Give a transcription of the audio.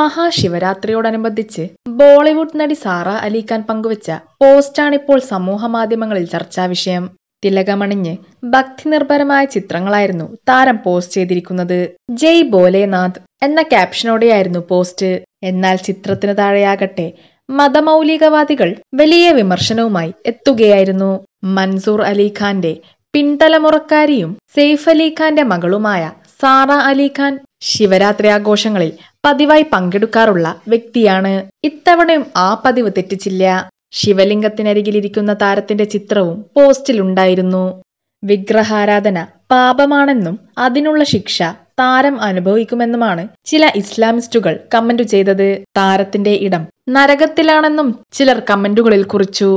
മഹാശിവരാത്രിയോടനുബന്ധിച്ച് ബോളിവുഡ് നടി സാറ അലിഖാൻ പങ്കുവച്ച പോസ്റ്റാണിപ്പോൾ സമൂഹ മാധ്യമങ്ങളിൽ ചർച്ചാ വിഷയം തിലകമണിഞ്ഞ് ഭക്തി നിർഭരമായ ചിത്രങ്ങളായിരുന്നു താരം പോസ്റ്റ് ചെയ്തിരിക്കുന്നത് ജയ് ബോലേനാഥ് എന്ന ക്യാപ്ഷനോടെയായിരുന്നു പോസ്റ്റ് എന്നാൽ ചിത്രത്തിന് താഴെയാകട്ടെ മതമൗലികവാദികൾ വലിയ വിമർശനവുമായി എത്തുകയായിരുന്നു മൻസൂർ അലിഖാന്റെ പിൻതലമുറക്കാരിയും സെയ്ഫ് അലിഖാന്റെ മകളുമായ സാറ അലിഖാൻ ശിവരാത്രി ആഘോഷങ്ങളിൽ പതിവായി പങ്കെടുക്കാറുള്ള വ്യക്തിയാണ് ഇത്തവണയും ആ പതിവ് തെറ്റിച്ചില്ല ശിവലിംഗത്തിനരികിലിരിക്കുന്ന താരത്തിന്റെ ചിത്രവും പോസ്റ്റിലുണ്ടായിരുന്നു വിഗ്രഹാരാധന പാപമാണെന്നും അതിനുള്ള ശിക്ഷ താരം അനുഭവിക്കുമെന്നുമാണ് ചില ഇസ്ലാമിസ്റ്റുകൾ കമന്റു ചെയ്തത് താരത്തിന്റെ ഇടം നരകത്തിലാണെന്നും ചിലർ കമന്റുകളിൽ കുറിച്ചു